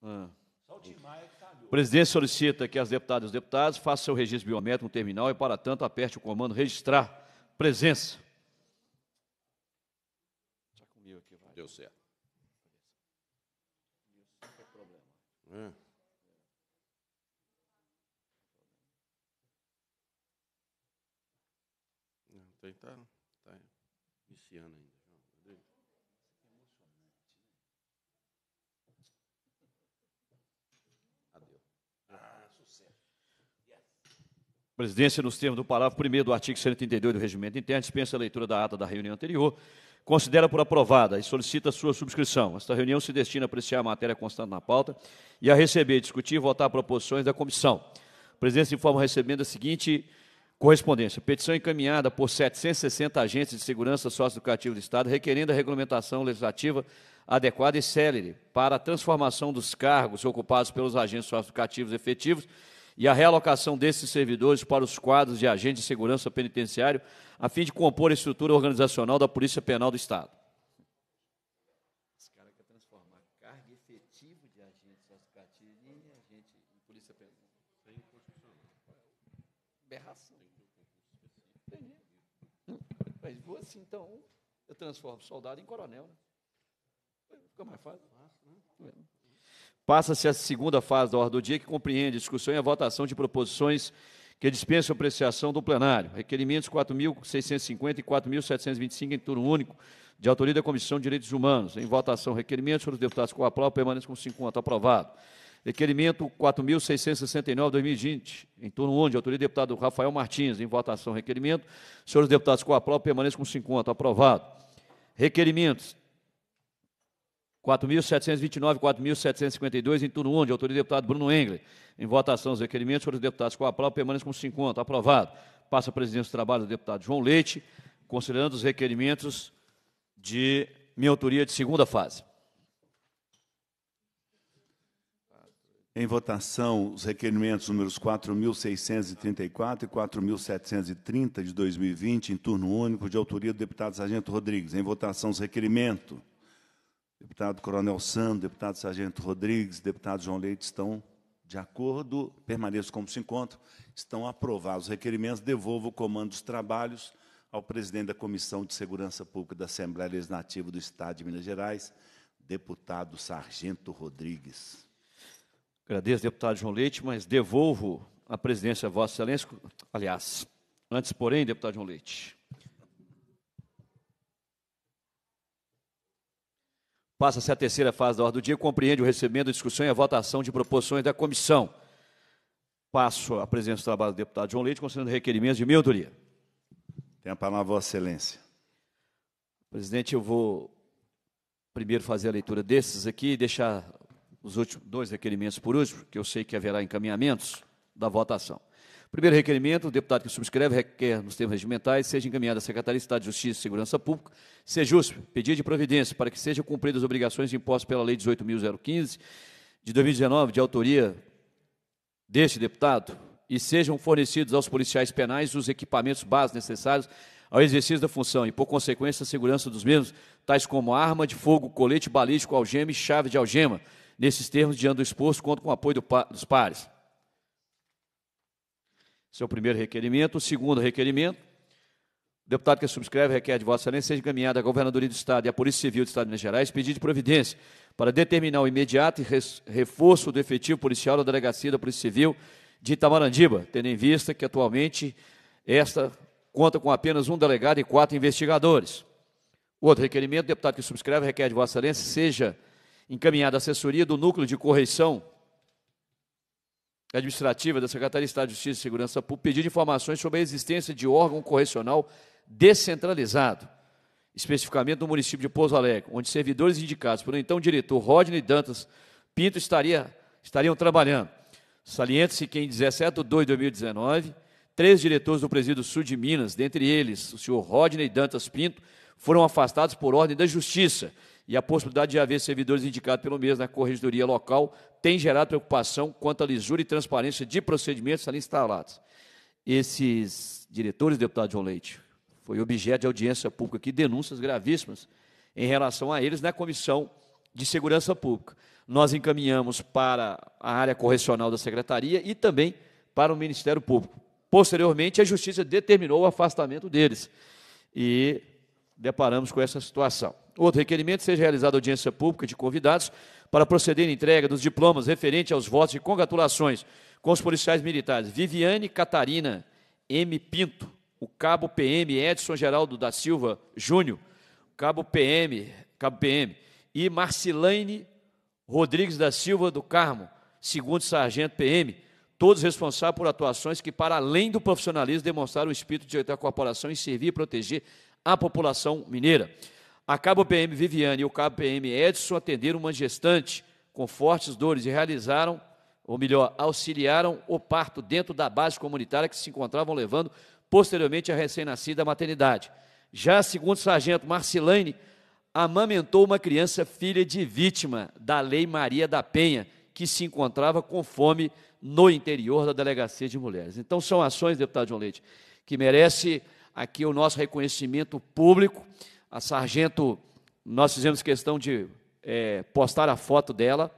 Tá o presidente solicita que as deputadas e os deputados façam seu registro biométrico no terminal e, para tanto, aperte o comando registrar presença. Já comigo aqui, vai. Deu certo. Não, tem presidência, nos termos do parágrafo 1 do artigo 132 do Regimento Interno, dispensa a leitura da ata da reunião anterior, considera por aprovada e solicita sua subscrição. Esta reunião se destina a apreciar a matéria constante na pauta e a receber, discutir e votar proposições da comissão. A presidência informa recebendo a seguinte correspondência. Petição encaminhada por 760 agentes de segurança socioeducativa do Estado, requerendo a regulamentação legislativa adequada e célere para a transformação dos cargos ocupados pelos agentes socioeducativos efetivos e a realocação desses servidores para os quadros de agente de segurança penitenciário, a fim de compor a estrutura organizacional da Polícia Penal do Estado. Esse cara quer transformar carga de em agente de Polícia Penal. Tem Berração. Mas vou assim, então, eu transformo soldado em coronel. Né? Fica mais fácil. É. Passa-se a segunda fase da ordem do dia, que compreende a discussão e a votação de proposições que dispensam apreciação do plenário. Requerimentos 4.650 e 4.725 em turno único, de autoria da Comissão de Direitos Humanos. Em votação, requerimentos para os deputados com aplauso aprovam, permanece com 50. Aprovado. Requerimento 4.669-2020, em turno 1, de autoria do deputado Rafael Martins. Em votação, requerimento. Senhores deputados com a aprovam, permanece com 50. Aprovado. Requerimentos 4.729, 4.752, em turno de autoria do deputado Bruno Engler. Em votação os requerimentos, foram os deputados com aplauso, permanece como 50. Aprovado. Passa a presidência do trabalho do deputado João Leite, considerando os requerimentos de minha autoria de segunda fase. Em votação, os requerimentos números 4.634 e 4.730 de 2020, em turno único, de autoria do deputado Sargento Rodrigues. Em votação, os requerimentos deputado Coronel Sando, deputado Sargento Rodrigues, deputado João Leite estão de acordo, Permaneço como se encontro. estão aprovados os requerimentos, devolvo o comando dos trabalhos ao presidente da Comissão de Segurança Pública da Assembleia Legislativa do Estado de Minas Gerais, deputado Sargento Rodrigues. Agradeço, deputado João Leite, mas devolvo a presidência a Vossa Excelência, aliás, antes, porém, deputado João Leite, Passa-se a terceira fase da ordem do dia, compreende o recebimento, a discussão e a votação de proposições da comissão. Passo a presença do trabalho do deputado João Leite, considerando requerimentos de minha autoria. Tem a palavra, Vossa Excelência. Presidente, eu vou primeiro fazer a leitura desses aqui e deixar os últimos dois requerimentos por último, porque eu sei que haverá encaminhamentos da votação. Primeiro requerimento, o deputado que subscreve requer, nos termos regimentais, seja encaminhado à Secretaria de Estado de Justiça e Segurança Pública, SEJUSP, pedido de providência para que sejam cumpridas as obrigações impostas pela Lei 18.015, de 2019, de autoria deste deputado, e sejam fornecidos aos policiais penais os equipamentos básicos necessários ao exercício da função e, por consequência, a segurança dos mesmos, tais como arma de fogo, colete balístico, algema e chave de algema. Nesses termos, diante do exposto, conto com o apoio do pa dos pares. Esse é o primeiro requerimento. O segundo requerimento, o deputado que subscreve requer de Vossa Excelência seja encaminhada à Governadoria do Estado e à Polícia Civil do Estado de Minas Gerais pedido de providência para determinar o imediato reforço do efetivo policial da Delegacia da Polícia Civil de Itamarandiba, tendo em vista que atualmente esta conta com apenas um delegado e quatro investigadores. Outro requerimento, deputado que subscreve requer de Vossa Excelência seja encaminhada à assessoria do Núcleo de Correição Administrativa da Secretaria de Estado de Justiça e Segurança Pública pedir informações sobre a existência de órgão correcional descentralizado, especificamente no município de Pouso Alegre, onde servidores indicados pelo então diretor Rodney Dantas Pinto estaria, estariam trabalhando. saliente se que em 17 de 2 de 2019, três diretores do Presídio Sul de Minas, dentre eles o senhor Rodney Dantas Pinto, foram afastados por ordem da Justiça e a possibilidade de haver servidores indicados pelo mesmo na corregedoria local tem gerado preocupação quanto à lisura e transparência de procedimentos ali instalados. Esses diretores, deputado João Leite, foi objeto de audiência pública aqui, denúncias gravíssimas em relação a eles na Comissão de Segurança Pública. Nós encaminhamos para a área correcional da Secretaria e também para o Ministério Público. Posteriormente, a Justiça determinou o afastamento deles. E deparamos com essa situação. Outro requerimento seja realizada audiência pública de convidados para proceder à entrega dos diplomas referente aos votos de congratulações com os policiais militares Viviane Catarina M. Pinto, o cabo PM Edson Geraldo da Silva Júnior, cabo PM, cabo PM e Marcilaine Rodrigues da Silva do Carmo, segundo sargento PM, todos responsáveis por atuações que, para além do profissionalismo, demonstraram o espírito de direito da corporação em servir e proteger à população mineira. A cabo PM Viviane e o cabo PM Edson atenderam uma gestante com fortes dores e realizaram, ou melhor, auxiliaram o parto dentro da base comunitária que se encontravam levando posteriormente a recém-nascida à maternidade. Já segundo o sargento Marcilaine, amamentou uma criança filha de vítima da Lei Maria da Penha, que se encontrava com fome no interior da Delegacia de Mulheres. Então, são ações, deputado João Leite, que merece aqui é o nosso reconhecimento público. A sargento, nós fizemos questão de é, postar a foto dela,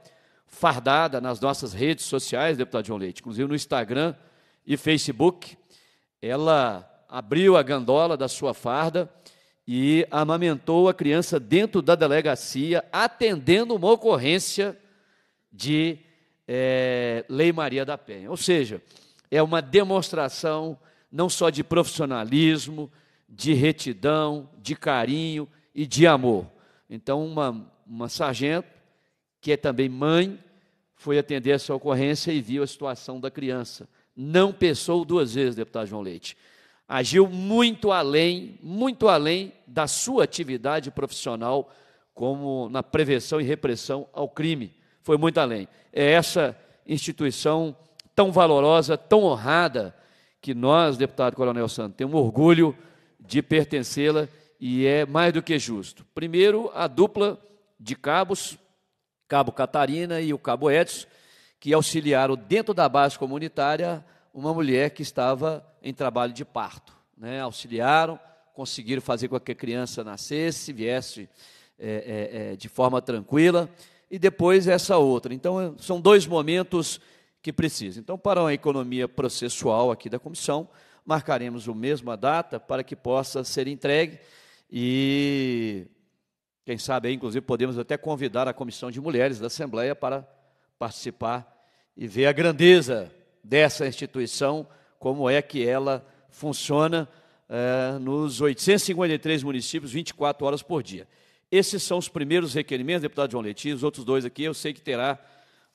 fardada nas nossas redes sociais, deputado João Leite, inclusive no Instagram e Facebook. Ela abriu a gandola da sua farda e amamentou a criança dentro da delegacia, atendendo uma ocorrência de é, Lei Maria da Penha. Ou seja, é uma demonstração não só de profissionalismo, de retidão, de carinho e de amor. Então, uma, uma sargento, que é também mãe, foi atender essa ocorrência e viu a situação da criança. Não pensou duas vezes, deputado João Leite. Agiu muito além, muito além da sua atividade profissional, como na prevenção e repressão ao crime. Foi muito além. É essa instituição tão valorosa, tão honrada, que nós, deputado Coronel Santos, temos orgulho de pertencê-la e é mais do que justo. Primeiro, a dupla de cabos, Cabo Catarina e o Cabo Edson, que auxiliaram dentro da base comunitária uma mulher que estava em trabalho de parto. Né? Auxiliaram, conseguiram fazer com que a criança nascesse, viesse é, é, é de forma tranquila, e depois essa outra. Então, são dois momentos que precisa. Então, para uma economia processual aqui da comissão, marcaremos o mesma data para que possa ser entregue e quem sabe, inclusive, podemos até convidar a comissão de mulheres da Assembleia para participar e ver a grandeza dessa instituição, como é que ela funciona eh, nos 853 municípios, 24 horas por dia. Esses são os primeiros requerimentos, deputado João Letício, os outros dois aqui eu sei que terá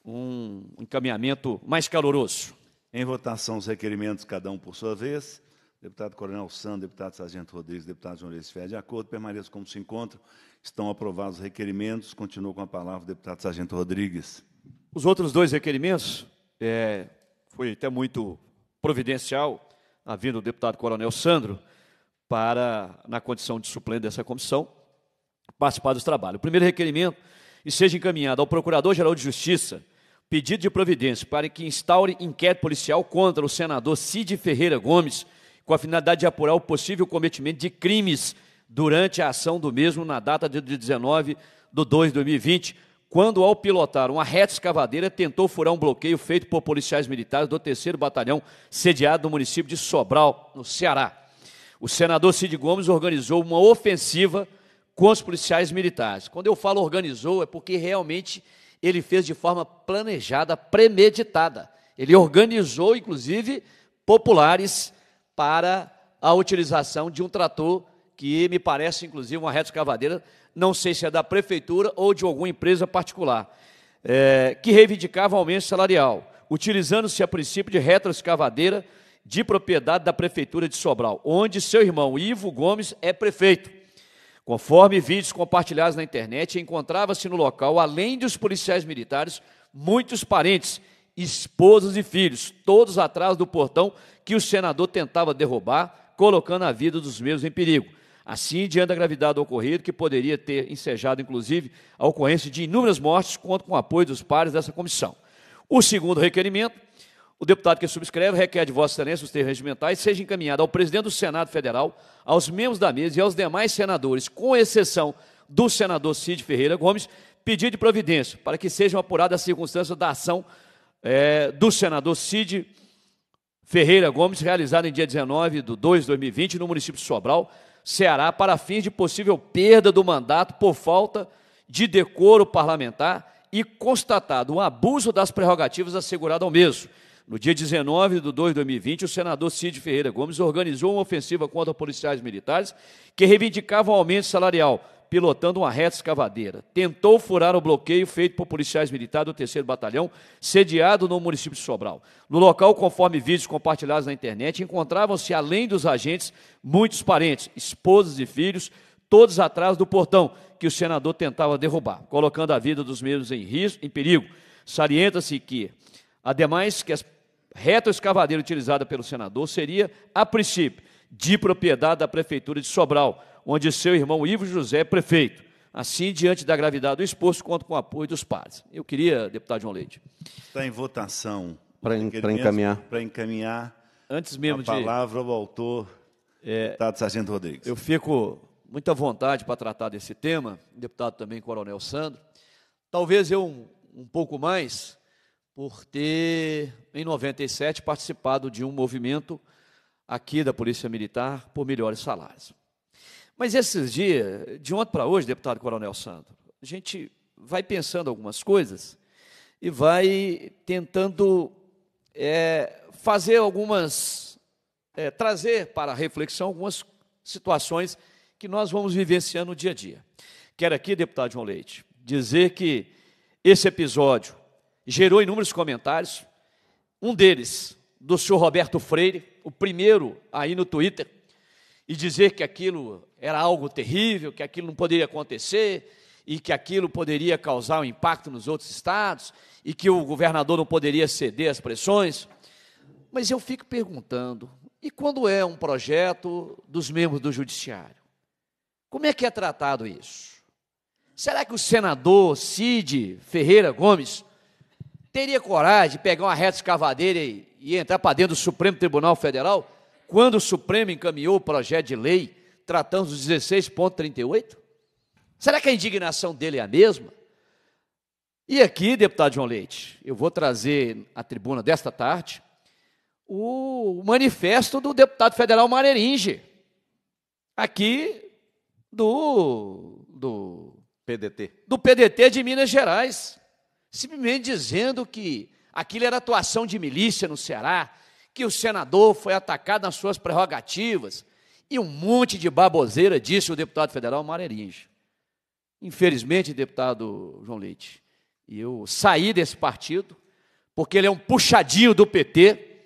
um encaminhamento mais caloroso. Em votação, os requerimentos, cada um por sua vez. Deputado Coronel Sando, deputado Sargento Rodrigues, deputado João Reis de acordo, permaneça como se encontra. Estão aprovados os requerimentos. Continua com a palavra o deputado Sargento Rodrigues. Os outros dois requerimentos, é, foi até muito providencial a vinda do deputado Coronel Sandro para, na condição de suplente dessa comissão, participar dos trabalhos. O primeiro requerimento, e seja encaminhado ao Procurador-Geral de Justiça, pedido de providência para que instaure inquérito policial contra o senador Cid Ferreira Gomes, com a finalidade de apurar o possível cometimento de crimes durante a ação do mesmo na data de 19 de 2 de 2020, quando, ao pilotar uma reta escavadeira, tentou furar um bloqueio feito por policiais militares do 3 Batalhão, sediado no município de Sobral, no Ceará. O senador Cid Gomes organizou uma ofensiva com os policiais militares. Quando eu falo organizou, é porque realmente ele fez de forma planejada, premeditada. Ele organizou, inclusive, populares para a utilização de um trator que me parece, inclusive, uma retroescavadeira, não sei se é da prefeitura ou de alguma empresa particular, é, que reivindicava aumento salarial, utilizando-se a princípio de retroescavadeira de propriedade da prefeitura de Sobral, onde seu irmão Ivo Gomes é prefeito. Conforme vídeos compartilhados na internet, encontrava-se no local, além dos policiais militares, muitos parentes, esposas e filhos, todos atrás do portão que o senador tentava derrubar, colocando a vida dos mesmos em perigo. Assim, diante da gravidade do ocorrido, que poderia ter ensejado, inclusive, a ocorrência de inúmeras mortes, conto com o apoio dos pares dessa comissão. O segundo requerimento o deputado que subscreve requer de Vossa Excelência os termos regimentais seja encaminhado ao presidente do Senado Federal, aos membros da mesa e aos demais senadores, com exceção do senador Cid Ferreira Gomes, pedido de providência para que sejam apuradas as circunstâncias da ação é, do senador Cid Ferreira Gomes, realizada em dia 19 de 2 de 2020, no município de Sobral, Ceará, para fins de possível perda do mandato por falta de decoro parlamentar e constatado um abuso das prerrogativas asseguradas ao mesmo. No dia 19 de 2 de 2020, o senador Cid Ferreira Gomes organizou uma ofensiva contra policiais militares que reivindicavam aumento salarial, pilotando uma reta escavadeira. Tentou furar o bloqueio feito por policiais militares do 3 Batalhão, sediado no município de Sobral. No local, conforme vídeos compartilhados na internet, encontravam-se, além dos agentes, muitos parentes, esposas e filhos, todos atrás do portão que o senador tentava derrubar, colocando a vida dos mesmos em risco, em perigo. Salienta-se que, ademais que as reta escavadeira utilizada pelo senador seria, a princípio, de propriedade da Prefeitura de Sobral, onde seu irmão Ivo José é prefeito. Assim, diante da gravidade do exposto, conto com o apoio dos pares. Eu queria, deputado João Leite. Está em votação. Para encaminhar. Para encaminhar. Antes mesmo a de. A palavra ao autor, é, deputado Sargento Rodrigues. Eu fico muita vontade para tratar desse tema, deputado também Coronel Sandro. Talvez eu um, um pouco mais, por ter, em 97, participado de um movimento aqui da Polícia Militar por melhores salários. Mas esses dias, de ontem para hoje, deputado Coronel Sandro, a gente vai pensando algumas coisas e vai tentando é, fazer algumas, é, trazer para reflexão algumas situações que nós vamos vivenciando no dia a dia. Quero aqui, deputado João Leite, dizer que esse episódio gerou inúmeros comentários. Um deles, do senhor Roberto Freire, o primeiro aí no Twitter, e dizer que aquilo era algo terrível, que aquilo não poderia acontecer e que aquilo poderia causar um impacto nos outros estados e que o governador não poderia ceder às pressões. Mas eu fico perguntando, e quando é um projeto dos membros do judiciário? Como é que é tratado isso? Será que o senador Cid Ferreira Gomes teria coragem de pegar uma reta escavadeira e, e entrar para dentro do Supremo Tribunal Federal quando o Supremo encaminhou o projeto de lei tratando dos 16,38? Será que a indignação dele é a mesma? E aqui, deputado João Leite, eu vou trazer à tribuna desta tarde o manifesto do deputado federal Mareringe, aqui do, do PDT. Do PDT de Minas Gerais simplesmente dizendo que aquilo era atuação de milícia no Ceará, que o senador foi atacado nas suas prerrogativas, e um monte de baboseira, disse o deputado federal Mário Infelizmente, deputado João Leite, eu saí desse partido, porque ele é um puxadinho do PT.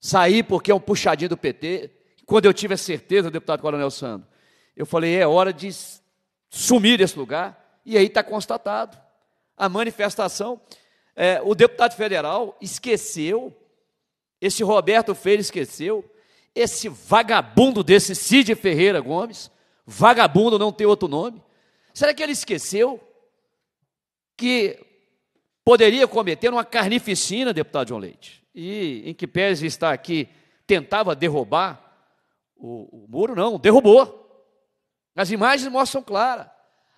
Saí porque é um puxadinho do PT. Quando eu tive a certeza, deputado Coronel Sandro, eu falei: é hora de sumir desse lugar. E aí está constatado a manifestação. É, o deputado federal esqueceu, esse Roberto Freire esqueceu, esse vagabundo desse Cid Ferreira Gomes, vagabundo não tem outro nome, será que ele esqueceu que poderia cometer uma carnificina, deputado João Leite? E em que pese está aqui, tentava derrubar o, o muro, não, derrubou. As imagens mostram clara.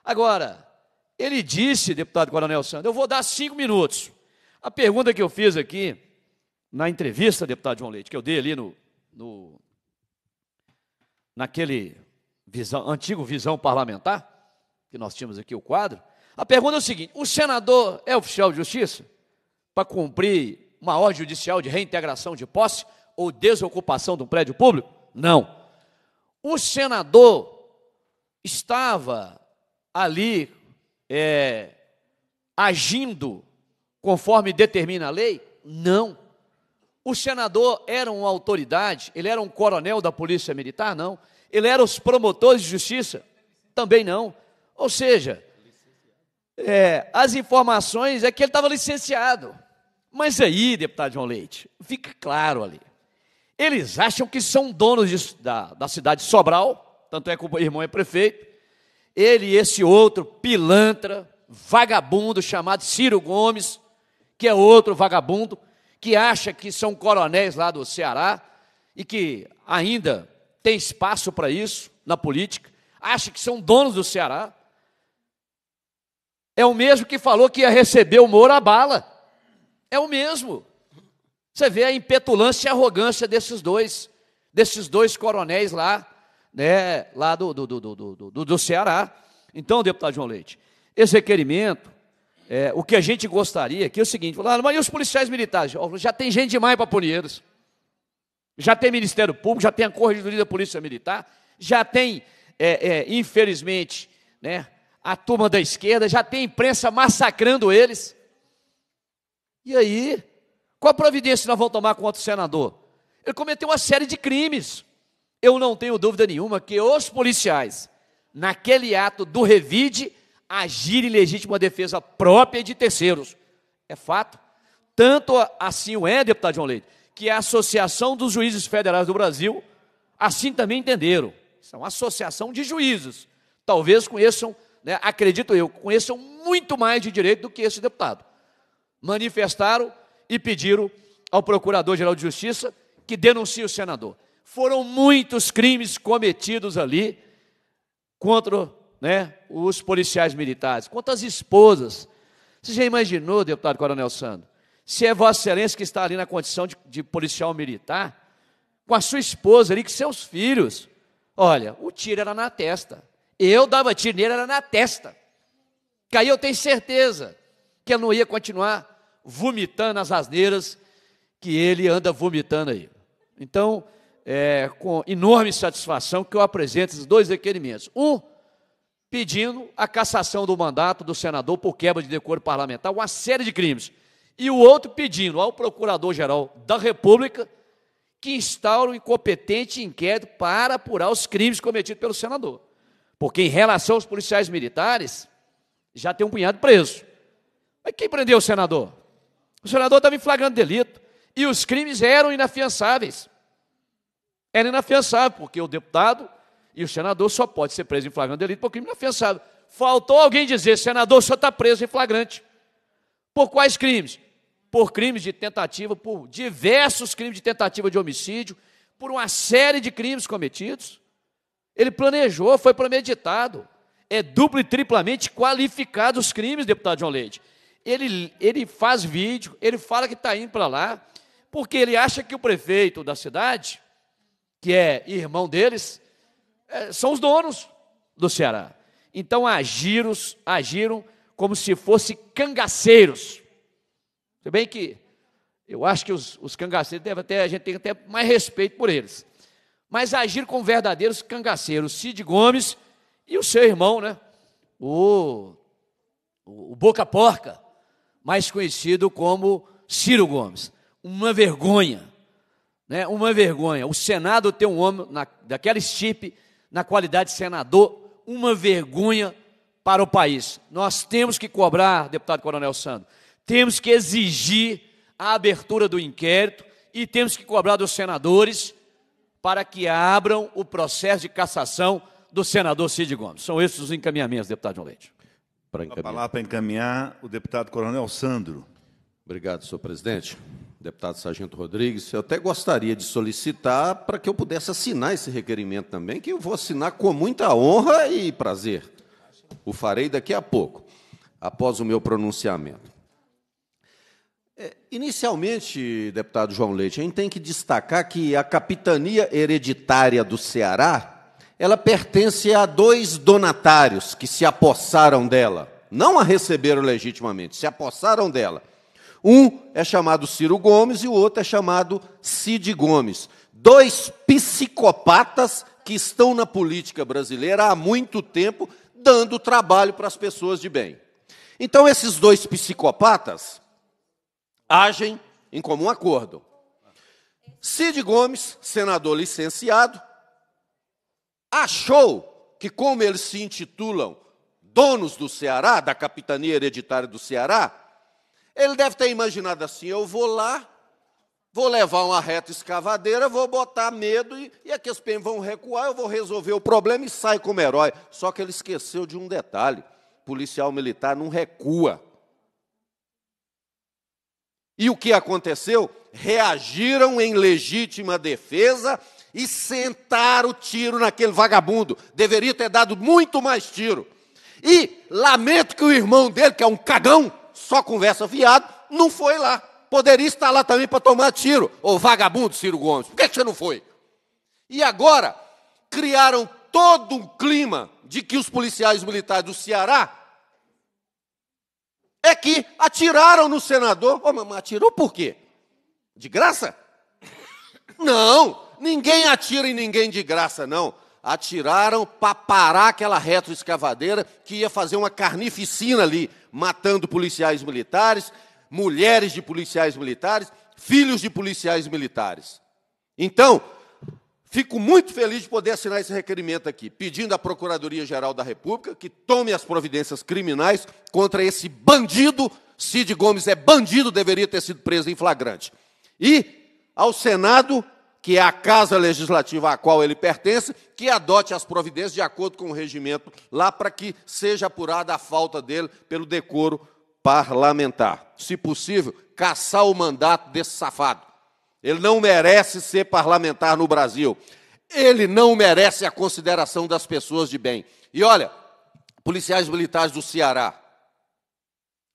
Agora, ele disse, deputado Coronel Sandro, eu vou dar cinco minutos. A pergunta que eu fiz aqui na entrevista, deputado João Leite, que eu dei ali no, no naquele visão, antigo visão parlamentar, que nós tínhamos aqui o quadro, a pergunta é o seguinte: o senador é oficial de justiça para cumprir uma ordem judicial de reintegração de posse ou desocupação de um prédio público? Não. O senador estava ali é, agindo conforme determina a lei? Não. O senador era uma autoridade, ele era um coronel da Polícia Militar? Não. Ele era os promotores de justiça? Também não. Ou seja, é, as informações é que ele estava licenciado. Mas aí, deputado João Leite, fica claro ali. Eles acham que são donos de, da, da cidade Sobral, tanto é que o irmão é prefeito, ele e esse outro pilantra, vagabundo chamado Ciro Gomes, que é outro vagabundo, que acha que são coronéis lá do Ceará e que ainda tem espaço para isso na política, acha que são donos do Ceará. É o mesmo que falou que ia receber o Moro a bala. É o mesmo. Você vê a impetulância e a arrogância desses dois, desses dois coronéis lá, né, lá do, do, do, do, do, do Ceará. Então, deputado João Leite, esse requerimento, é, o que a gente gostaria aqui é o seguinte: falaram, ah, mas e os policiais militares? Já tem gente demais para punir eles. Já tem Ministério Público, já tem a Corregedoria da Polícia Militar, já tem, é, é, infelizmente, né, a turma da esquerda, já tem imprensa massacrando eles. E aí, qual providência nós vamos tomar contra o senador? Ele cometeu uma série de crimes. Eu não tenho dúvida nenhuma que os policiais, naquele ato do revide, agirem em legítima defesa própria de terceiros. É fato. Tanto assim o é, deputado João Leite, que a Associação dos Juízes Federais do Brasil assim também entenderam. São associação de juízes. Talvez conheçam, né, acredito eu, conheçam muito mais de direito do que esse deputado. Manifestaram e pediram ao Procurador-Geral de Justiça que denuncie o senador. Foram muitos crimes cometidos ali contra né, os policiais militares, contra as esposas. Você já imaginou, deputado Coronel Sandro, se é Vossa Excelência que está ali na condição de, de policial militar, com a sua esposa ali, com seus filhos? Olha, o tiro era na testa. Eu dava tiro nele, era na testa. Que aí eu tenho certeza que ele não ia continuar vomitando as asneiras que ele anda vomitando aí. Então, é, com enorme satisfação que eu apresento esses dois requerimentos. Um, pedindo a cassação do mandato do senador por quebra de decoro parlamentar, uma série de crimes. E o outro pedindo ao Procurador-Geral da República que instaure um incompetente inquérito para apurar os crimes cometidos pelo senador. Porque em relação aos policiais militares, já tem um punhado preso. Mas quem prendeu o senador? O senador estava em flagrante delito e os crimes eram inafiançáveis. Era inafiançável, porque o deputado e o senador só pode ser preso em flagrante delito por crime inafiançável. Faltou alguém dizer, senador, só está preso em flagrante. Por quais crimes? Por crimes de tentativa, por diversos crimes de tentativa de homicídio, por uma série de crimes cometidos. Ele planejou, foi premeditado. É duplo e triplamente qualificado os crimes, deputado João Leite. Ele, ele faz vídeo, ele fala que está indo para lá, porque ele acha que o prefeito da cidade que é irmão deles, é, são os donos do Ceará. Então agiros, agiram como se fossem cangaceiros. Se bem que eu acho que os, os cangaceiros devem até, a gente tem até mais respeito por eles. Mas agir com verdadeiros cangaceiros, Cid Gomes e o seu irmão, né? O, o Boca Porca, mais conhecido como Ciro Gomes. Uma vergonha né, uma vergonha. O Senado ter um homem na, daquela estipe, na qualidade de senador, uma vergonha para o país. Nós temos que cobrar, deputado Coronel Sandro, temos que exigir a abertura do inquérito e temos que cobrar dos senadores para que abram o processo de cassação do senador Cid Gomes. São esses os encaminhamentos, deputado João Leite. Para encaminhar. A palavra para encaminhar o deputado Coronel Sandro. Obrigado, senhor presidente deputado Sargento Rodrigues, eu até gostaria de solicitar para que eu pudesse assinar esse requerimento também, que eu vou assinar com muita honra e prazer. O farei daqui a pouco, após o meu pronunciamento. É, inicialmente, deputado João Leite, a gente tem que destacar que a capitania hereditária do Ceará, ela pertence a dois donatários que se apossaram dela, não a receberam legitimamente, se apossaram dela um é chamado Ciro Gomes e o outro é chamado Cid Gomes. Dois psicopatas que estão na política brasileira há muito tempo, dando trabalho para as pessoas de bem. Então, esses dois psicopatas agem em comum acordo. Cid Gomes, senador licenciado, achou que, como eles se intitulam donos do Ceará, da capitania hereditária do Ceará, ele deve ter imaginado assim: eu vou lá, vou levar uma reta escavadeira, vou botar medo e, e aqueles PM vão recuar, eu vou resolver o problema e saio como herói. Só que ele esqueceu de um detalhe: policial militar não recua. E o que aconteceu? Reagiram em legítima defesa e sentaram o tiro naquele vagabundo. Deveria ter dado muito mais tiro. E lamento que o irmão dele, que é um cagão, só conversa fiado, não foi lá. Poderia estar lá também para tomar tiro. Ô vagabundo, Ciro Gomes, por que você não foi? E agora, criaram todo um clima de que os policiais militares do Ceará é que atiraram no senador. Oh, mas atirou por quê? De graça? Não, ninguém atira em ninguém de graça, não. Atiraram para parar aquela retroescavadeira que ia fazer uma carnificina ali matando policiais militares, mulheres de policiais militares, filhos de policiais militares. Então, fico muito feliz de poder assinar esse requerimento aqui, pedindo à Procuradoria-Geral da República que tome as providências criminais contra esse bandido. Cid Gomes é bandido, deveria ter sido preso em flagrante. E ao Senado que é a casa legislativa à qual ele pertence, que adote as providências de acordo com o regimento lá para que seja apurada a falta dele pelo decoro parlamentar. Se possível, caçar o mandato desse safado. Ele não merece ser parlamentar no Brasil. Ele não merece a consideração das pessoas de bem. E olha, policiais militares do Ceará,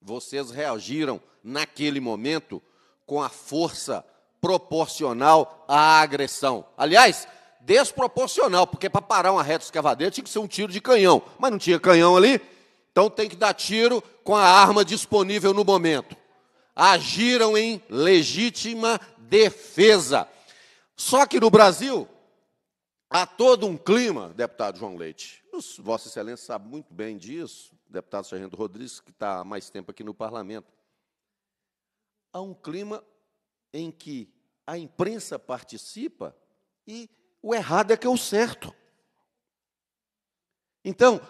vocês reagiram naquele momento com a força proporcional à agressão. Aliás, desproporcional, porque para parar uma reta escavadeira tinha que ser um tiro de canhão, mas não tinha canhão ali, então tem que dar tiro com a arma disponível no momento. Agiram em legítima defesa. Só que no Brasil há todo um clima, deputado João Leite. Vossa Excelência sabe muito bem disso, deputado Sargento Rodrigues, que está há mais tempo aqui no parlamento. Há um clima em que a imprensa participa e o errado é que é o certo. Então,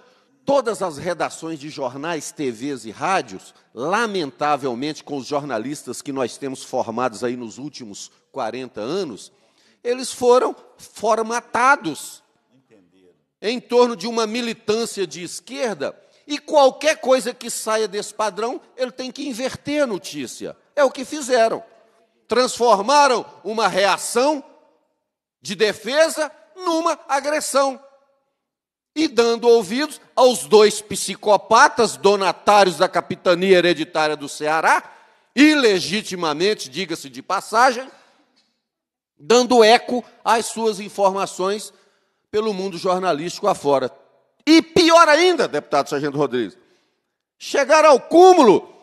todas as redações de jornais, TVs e rádios, lamentavelmente, com os jornalistas que nós temos formados aí nos últimos 40 anos, eles foram formatados em torno de uma militância de esquerda, e qualquer coisa que saia desse padrão, ele tem que inverter a notícia. É o que fizeram transformaram uma reação de defesa numa agressão. E dando ouvidos aos dois psicopatas donatários da capitania hereditária do Ceará, ilegitimamente, diga-se de passagem, dando eco às suas informações pelo mundo jornalístico afora. E pior ainda, deputado Sargento Rodrigues, chegar ao cúmulo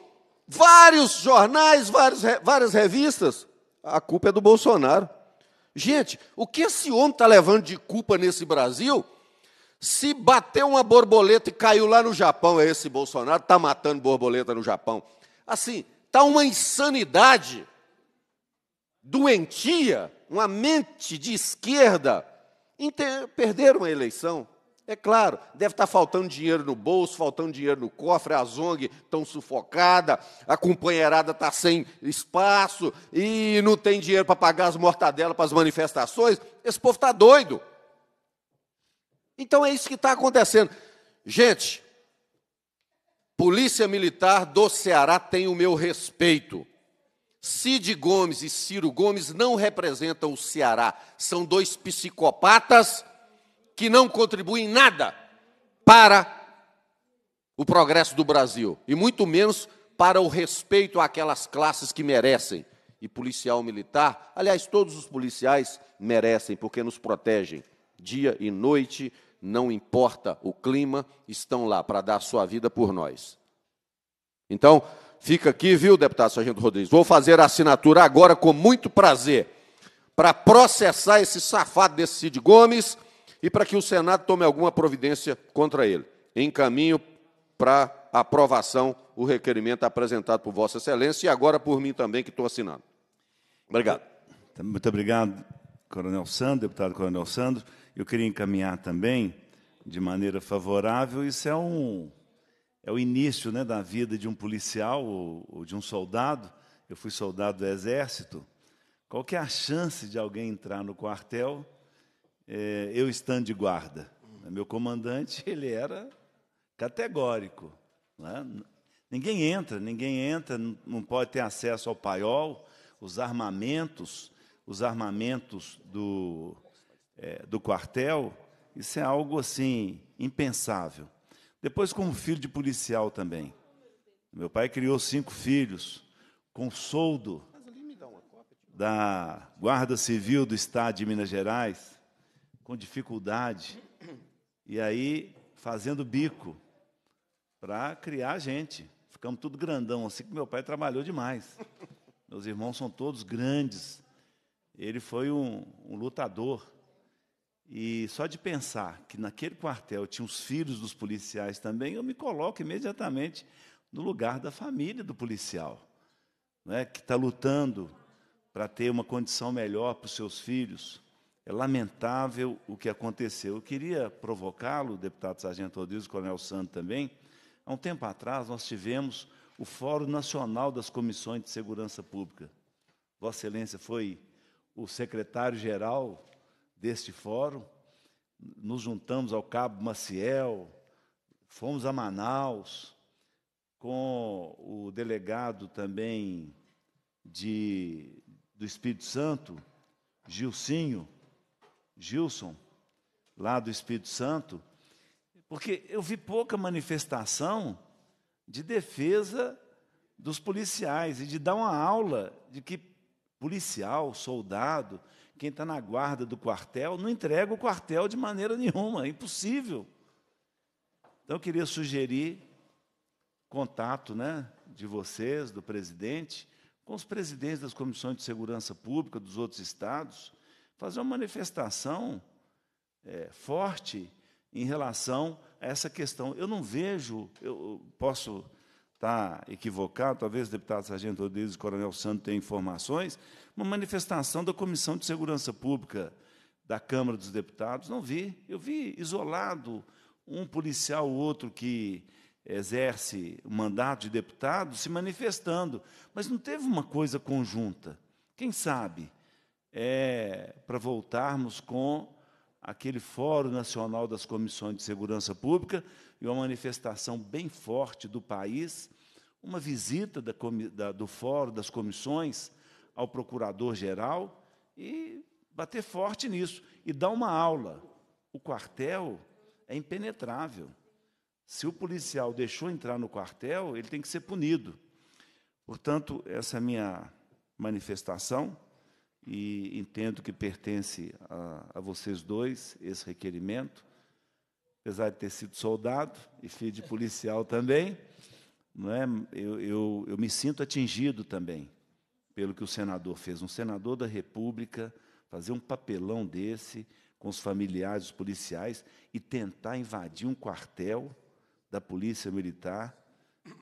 vários jornais, vários, várias revistas, a culpa é do Bolsonaro. Gente, o que esse homem está levando de culpa nesse Brasil? Se bateu uma borboleta e caiu lá no Japão, é esse Bolsonaro, está matando borboleta no Japão. Assim, está uma insanidade doentia, uma mente de esquerda, perderam a eleição. É claro, deve estar tá faltando dinheiro no bolso, faltando dinheiro no cofre, a Zong tão sufocada, a companheirada está sem espaço e não tem dinheiro para pagar as mortadelas para as manifestações. Esse povo está doido. Então é isso que está acontecendo. Gente, Polícia Militar do Ceará tem o meu respeito. Cid Gomes e Ciro Gomes não representam o Ceará, são dois psicopatas que não contribuem nada para o progresso do Brasil e muito menos para o respeito àquelas classes que merecem. E policial militar, aliás, todos os policiais merecem, porque nos protegem dia e noite, não importa o clima, estão lá para dar a sua vida por nós. Então, fica aqui, viu, deputado Sargento Rodrigues? Vou fazer a assinatura agora com muito prazer para processar esse safado desse Cid Gomes e para que o Senado tome alguma providência contra ele. Encaminho para aprovação o requerimento apresentado por Vossa Excelência e agora por mim também, que estou assinando. Obrigado. Muito obrigado, Coronel Sandro, deputado Coronel Sandro. Eu queria encaminhar também, de maneira favorável, isso é um é o início né, da vida de um policial ou, ou, de um soldado. Eu fui soldado do Exército. Qual que é a chance de alguém entrar no quartel é, eu estando de guarda. Meu comandante, ele era categórico. Né? Ninguém entra, ninguém entra, não pode ter acesso ao paiol, os armamentos, os armamentos do, é, do quartel, isso é algo assim impensável. Depois, como filho de policial também. Meu pai criou cinco filhos, com soldo da Guarda Civil do Estado de Minas Gerais, com dificuldade, e aí fazendo bico para criar gente. Ficamos tudo grandão, assim que meu pai trabalhou demais. Meus irmãos são todos grandes. Ele foi um, um lutador. E só de pensar que naquele quartel tinha os filhos dos policiais também, eu me coloco imediatamente no lugar da família do policial, né, que está lutando para ter uma condição melhor para os seus filhos. É lamentável o que aconteceu. Eu queria provocá-lo, deputado Sargento Rodrigues, Coronel Santo também. Há um tempo atrás, nós tivemos o Fórum Nacional das Comissões de Segurança Pública. Vossa Excelência foi o secretário-geral deste fórum. Nos juntamos ao Cabo Maciel, fomos a Manaus, com o delegado também de, do Espírito Santo, Gilcinho, Gilson, lá do Espírito Santo, porque eu vi pouca manifestação de defesa dos policiais e de dar uma aula de que policial, soldado, quem está na guarda do quartel, não entrega o quartel de maneira nenhuma, é impossível. Então, eu queria sugerir contato né, de vocês, do presidente, com os presidentes das comissões de segurança pública dos outros estados, fazer uma manifestação é, forte em relação a essa questão. Eu não vejo, eu posso estar equivocado, talvez o deputado Sargento Rodrigues e o Coronel Santos tenham informações, uma manifestação da Comissão de Segurança Pública da Câmara dos Deputados, não vi. Eu vi isolado um policial ou outro que exerce o mandato de deputado se manifestando, mas não teve uma coisa conjunta. Quem sabe? é para voltarmos com aquele Fórum Nacional das Comissões de Segurança Pública e uma manifestação bem forte do país, uma visita da, da, do Fórum das Comissões ao Procurador-Geral e bater forte nisso e dar uma aula. O quartel é impenetrável. Se o policial deixou entrar no quartel, ele tem que ser punido. Portanto, essa é minha manifestação e entendo que pertence a, a vocês dois esse requerimento, apesar de ter sido soldado e filho de policial também, não é? eu, eu, eu me sinto atingido também pelo que o senador fez. Um senador da República fazer um papelão desse com os familiares os policiais e tentar invadir um quartel da Polícia Militar,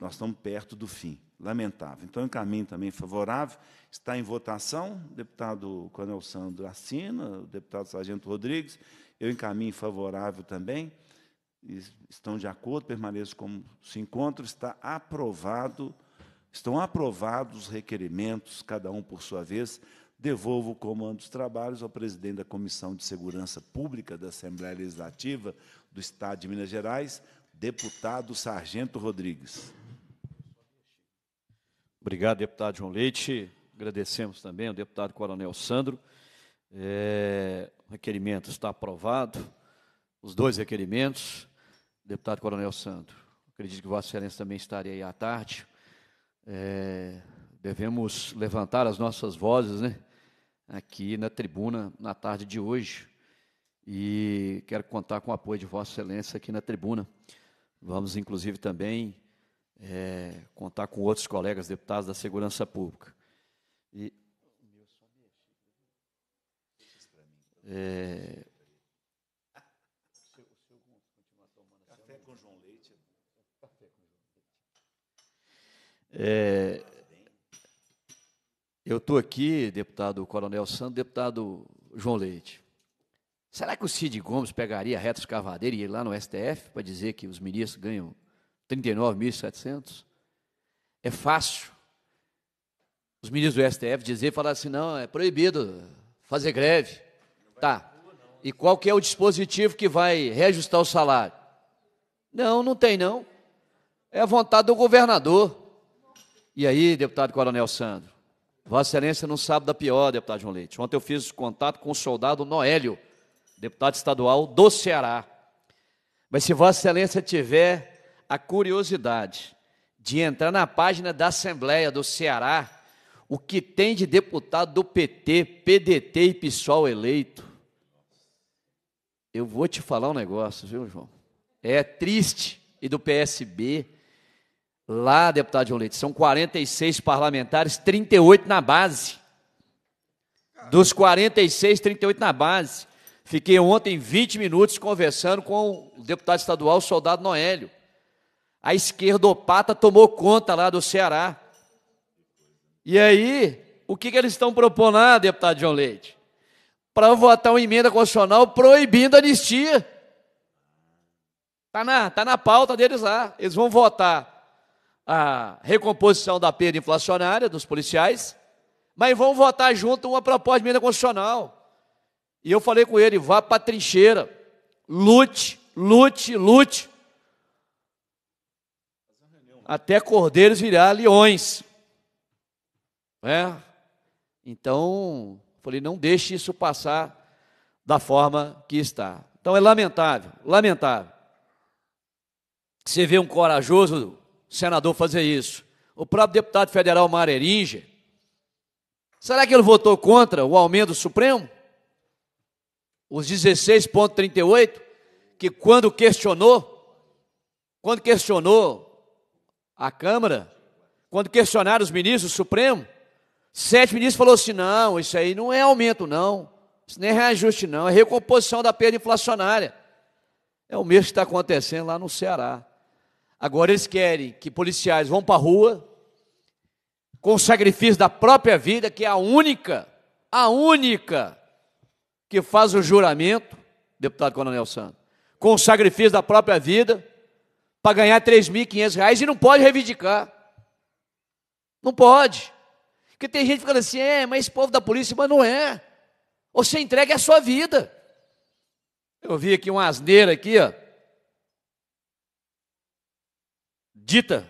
nós estamos perto do fim. Lamentável. Então, encaminho também favorável. Está em votação. O deputado Coronel Sandro assina, o deputado Sargento Rodrigues. Eu encaminho favorável também. Estão de acordo, permaneço como se encontro. Está aprovado. Estão aprovados os requerimentos, cada um por sua vez. Devolvo o comando dos trabalhos ao presidente da Comissão de Segurança Pública da Assembleia Legislativa do Estado de Minas Gerais, deputado Sargento Rodrigues. Obrigado, deputado João Leite. Agradecemos também ao deputado Coronel Sandro. É, o requerimento está aprovado, os dois requerimentos. Deputado Coronel Sandro, acredito que Vossa Excelência também estaria aí à tarde. É, devemos levantar as nossas vozes né, aqui na tribuna na tarde de hoje. E quero contar com o apoio de Vossa Excelência aqui na tribuna. Vamos, inclusive, também é, contar com outros colegas deputados da segurança pública. E, é, é eu estou aqui, deputado Coronel Santos, deputado João Leite. Será que o Cid Gomes pegaria reta escavadeira e ir lá no STF para dizer que os ministros ganham 39.700. É fácil os ministros do STF dizer, falar assim, não, é proibido fazer greve. Tá. E qual que é o dispositivo que vai reajustar o salário? Não, não tem não. É a vontade do governador. E aí, deputado Coronel Sandro, Vossa Excelência não sabe da pior, deputado João Leite. Ontem eu fiz contato com o soldado Noélio, deputado estadual do Ceará. Mas se Vossa Excelência tiver a curiosidade de entrar na página da Assembleia do Ceará, o que tem de deputado do PT, PDT e PSOL eleito. Eu vou te falar um negócio, viu, João? É triste. E do PSB, lá, deputado João Leite, são 46 parlamentares, 38 na base. Dos 46, 38 na base. Fiquei ontem 20 minutos conversando com o deputado estadual Soldado Noélio a esquerdopata tomou conta lá do Ceará. E aí, o que, que eles estão propondo lá, ah, deputado João Leite? Para votar uma emenda constitucional proibindo a anistia. Está na, tá na pauta deles lá. Eles vão votar a recomposição da perda inflacionária dos policiais, mas vão votar junto uma proposta de emenda constitucional. E eu falei com ele: vá para a trincheira, lute, lute, lute até cordeiros virar leões. É? Então, falei, não deixe isso passar da forma que está. Então é lamentável, lamentável. Você vê um corajoso senador fazer isso. O próprio deputado federal Mareringe. será que ele votou contra o aumento do Supremo? Os 16,38, que quando questionou, quando questionou a Câmara, quando questionaram os ministros, o Supremo, sete ministros falou assim: não, isso aí não é aumento, não. Isso nem é reajuste, não, é recomposição da perda inflacionária. É o mesmo que está acontecendo lá no Ceará. Agora eles querem que policiais vão para a rua com o sacrifício da própria vida, que é a única, a única que faz o juramento, deputado Coronel Santos, com o sacrifício da própria vida, para ganhar 3.500 reais e não pode reivindicar. Não pode. Porque tem gente falando assim, é, mas esse povo da polícia, mas não é. Ou você entrega é a sua vida. Eu vi aqui uma asneira aqui, ó. Dita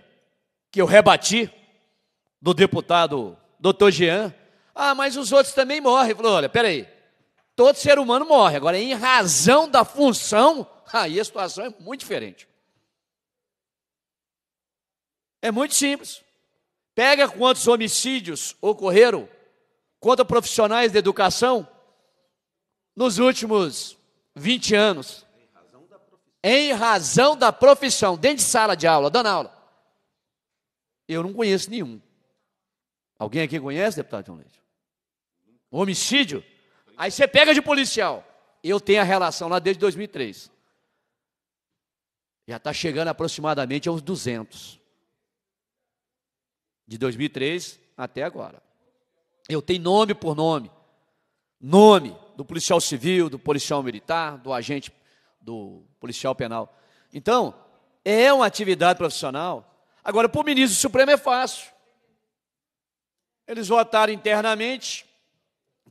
que eu rebati do deputado doutor Jean. Ah, mas os outros também morrem. Falou, olha, peraí. Todo ser humano morre. Agora, em razão da função, aí a situação é muito diferente. É muito simples. Pega quantos homicídios ocorreram contra profissionais de educação nos últimos 20 anos. Em razão da profissão, dentro de sala de aula, dando aula. Eu não conheço nenhum. Alguém aqui conhece, deputado João Leite? Homicídio? Aí você pega de policial. Eu tenho a relação lá desde 2003. Já está chegando aproximadamente aos 200 de 2003 até agora. Eu tenho nome por nome, nome do policial civil, do policial militar, do agente, do policial penal. Então, é uma atividade profissional. Agora, para o ministro Supremo é fácil. Eles votaram internamente,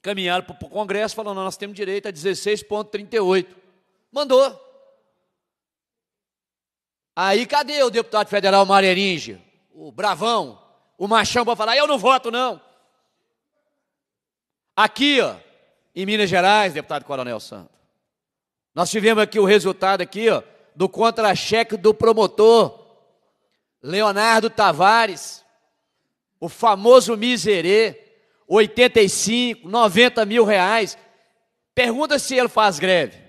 caminharam para o Congresso, falando: nós temos direito a 16,38. Mandou. Aí cadê o deputado federal Mareringe, O Bravão, o machão vai falar: eu não voto, não. Aqui, ó, em Minas Gerais, deputado Coronel Santo, nós tivemos aqui o resultado aqui, ó, do contra-cheque do promotor Leonardo Tavares, o famoso miserê, 85, 90 mil reais. Pergunta se ele faz greve.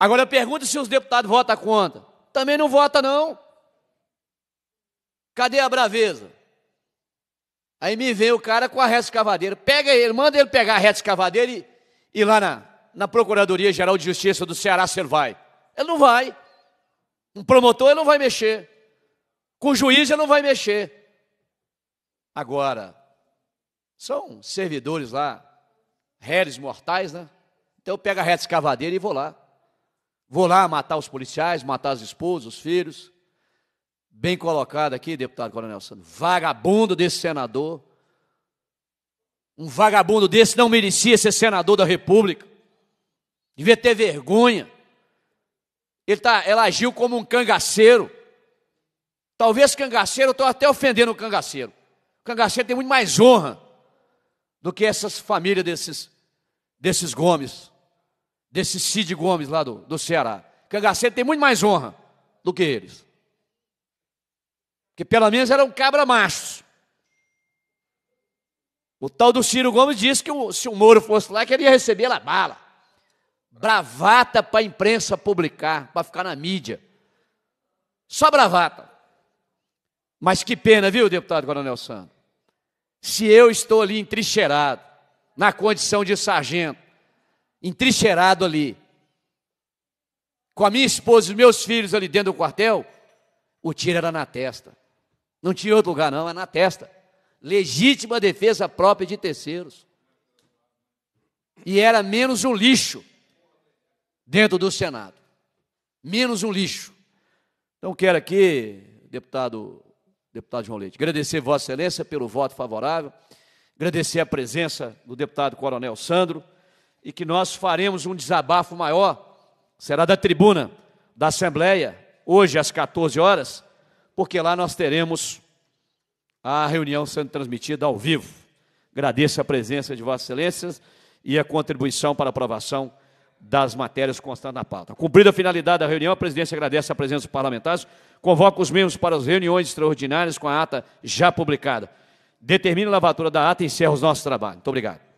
Agora pergunta se os deputados votam contra. Também não vota, não. Cadê a braveza? Aí me vem o cara com a reta escavadeira. Pega ele, manda ele pegar a reta escavadeira e ir lá na, na Procuradoria Geral de Justiça do Ceará se ele vai. Ele não vai. Um promotor ele não vai mexer. Com o juiz ele não vai mexer. Agora, são servidores lá, réis mortais, né? Então eu pego a reta escavadeira e vou lá. Vou lá matar os policiais, matar as esposas, os filhos bem colocado aqui, deputado Coronel Sandro, vagabundo desse senador. Um vagabundo desse não merecia ser senador da República. Devia ter vergonha. Ele, tá, ela agiu como um cangaceiro. Talvez cangaceiro, eu estou até ofendendo o cangaceiro. O cangaceiro tem muito mais honra do que essas famílias desses, desses Gomes, desse Cid Gomes lá do, do Ceará. O cangaceiro tem muito mais honra do que eles. Porque pelo menos eram cabra macho. O tal do Ciro Gomes disse que o, se o Moro fosse lá, queria receber lá bala. Bravata para a imprensa publicar, para ficar na mídia. Só bravata. Mas que pena, viu, deputado Coronel Santos? Se eu estou ali entrincheirado, na condição de sargento, entrincheirado ali, com a minha esposa e meus filhos ali dentro do quartel, o tiro era na testa. Não tinha outro lugar, não, é na testa. Legítima defesa própria de terceiros. E era menos um lixo dentro do Senado. Menos um lixo. Então quero aqui, deputado, deputado João Leite, agradecer Vossa Excelência pelo voto favorável, agradecer a presença do deputado Coronel Sandro e que nós faremos um desabafo maior. Será da tribuna da Assembleia, hoje às 14 horas porque lá nós teremos a reunião sendo transmitida ao vivo. Agradeço a presença de Vossas Excelências e a contribuição para a aprovação das matérias constantes na pauta. Cumprida a finalidade da reunião, a presidência agradece a presença dos parlamentares, convoca os membros para as reuniões extraordinárias com a ata já publicada. Determina a lavatura da ata e encerra os nossos trabalhos. Muito obrigado.